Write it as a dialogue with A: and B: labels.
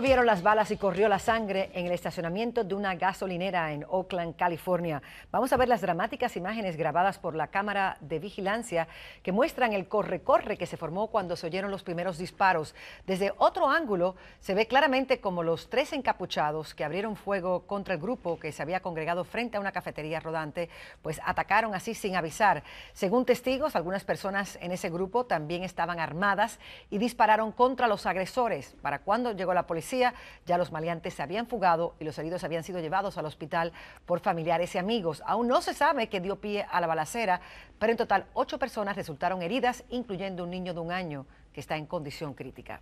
A: vieron las balas y corrió la sangre en el estacionamiento de una gasolinera en Oakland, California. Vamos a ver las dramáticas imágenes grabadas por la cámara de vigilancia que muestran el corre-corre que se formó cuando se oyeron los primeros disparos. Desde otro ángulo se ve claramente como los tres encapuchados que abrieron fuego contra el grupo que se había congregado frente a una cafetería rodante, pues atacaron así sin avisar. Según testigos, algunas personas en ese grupo también estaban armadas y dispararon contra los agresores. Para cuando llegó la policía. Ya los maleantes se habían fugado y los heridos habían sido llevados al hospital por familiares y amigos. Aún no se sabe qué dio pie a la balacera, pero en total ocho personas resultaron heridas, incluyendo un niño de un año que está en condición crítica.